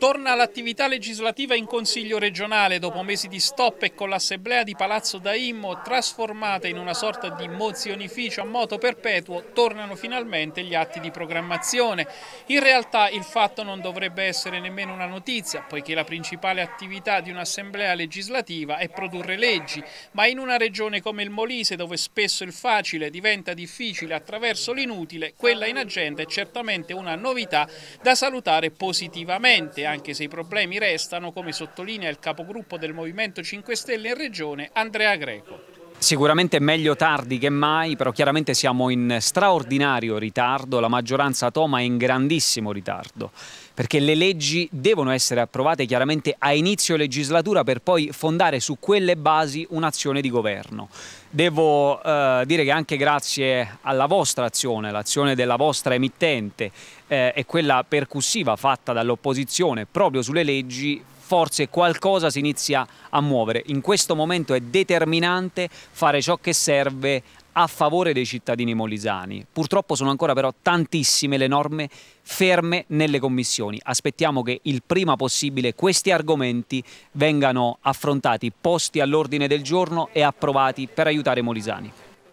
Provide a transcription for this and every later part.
Torna l'attività legislativa in Consiglio regionale dopo mesi di stop e con l'assemblea di Palazzo Daimmo trasformata in una sorta di mozionificio a moto perpetuo tornano finalmente gli atti di programmazione. In realtà il fatto non dovrebbe essere nemmeno una notizia poiché la principale attività di un'assemblea legislativa è produrre leggi, ma in una regione come il Molise dove spesso il facile diventa difficile attraverso l'inutile, quella in agenda è certamente una novità da salutare positivamente anche se i problemi restano, come sottolinea il capogruppo del Movimento 5 Stelle in Regione, Andrea Greco. Sicuramente meglio tardi che mai, però chiaramente siamo in straordinario ritardo, la maggioranza Toma è in grandissimo ritardo, perché le leggi devono essere approvate chiaramente a inizio legislatura per poi fondare su quelle basi un'azione di governo. Devo eh, dire che anche grazie alla vostra azione, l'azione della vostra emittente eh, e quella percussiva fatta dall'opposizione proprio sulle leggi, forse qualcosa si inizia a muovere. In questo momento è determinante fare ciò che serve a favore dei cittadini molisani. Purtroppo sono ancora però tantissime le norme ferme nelle commissioni. Aspettiamo che il prima possibile questi argomenti vengano affrontati, posti all'ordine del giorno e approvati per aiutare i molisani.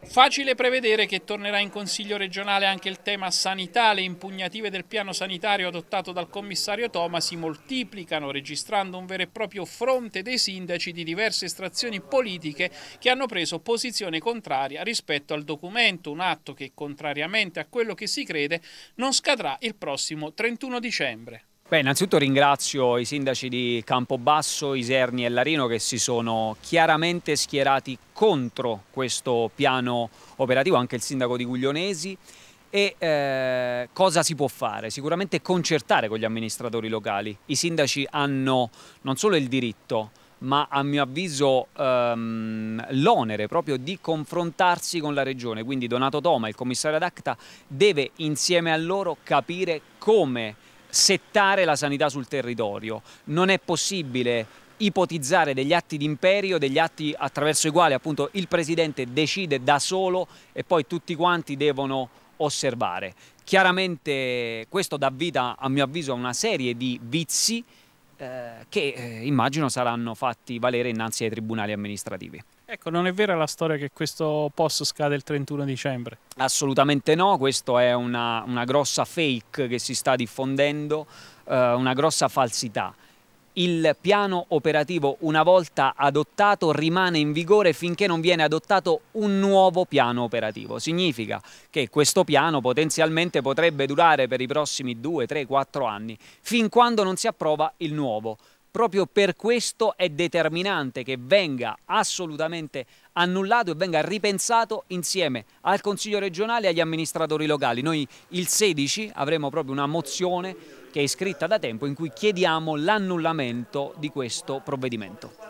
Facile prevedere che tornerà in Consiglio regionale anche il tema sanità. Le impugnative del piano sanitario adottato dal commissario Toma si moltiplicano, registrando un vero e proprio fronte dei sindaci di diverse estrazioni politiche che hanno preso posizione contraria rispetto al documento, un atto che, contrariamente a quello che si crede, non scadrà il prossimo 31 dicembre. Beh, innanzitutto ringrazio i sindaci di Campobasso, Iserni e Larino che si sono chiaramente schierati contro questo piano operativo, anche il sindaco di Guglionesi. E eh, cosa si può fare? Sicuramente concertare con gli amministratori locali. I sindaci hanno non solo il diritto, ma a mio avviso ehm, l'onere proprio di confrontarsi con la regione. Quindi Donato Toma, il commissario ad acta, deve insieme a loro capire come settare la sanità sul territorio. Non è possibile ipotizzare degli atti d'imperio, degli atti attraverso i quali appunto il presidente decide da solo e poi tutti quanti devono osservare. Chiaramente questo dà vita a mio avviso a una serie di vizi eh, che eh, immagino saranno fatti valere innanzi ai tribunali amministrativi. Ecco, non è vera la storia che questo post scade il 31 dicembre. Assolutamente no, questa è una, una, grossa fake che si sta diffondendo, eh, una grossa falsità. Il piano operativo, una volta adottato, rimane in vigore finché non viene adottato un nuovo piano operativo. Significa che questo piano potenzialmente potrebbe durare per i prossimi 2, 3, 4 anni, fin quando non si approva il nuovo proprio per questo è determinante che venga assolutamente annullato e venga ripensato insieme al Consiglio regionale e agli amministratori locali. Noi il 16 avremo proprio una mozione che è scritta da tempo in cui chiediamo l'annullamento di questo provvedimento.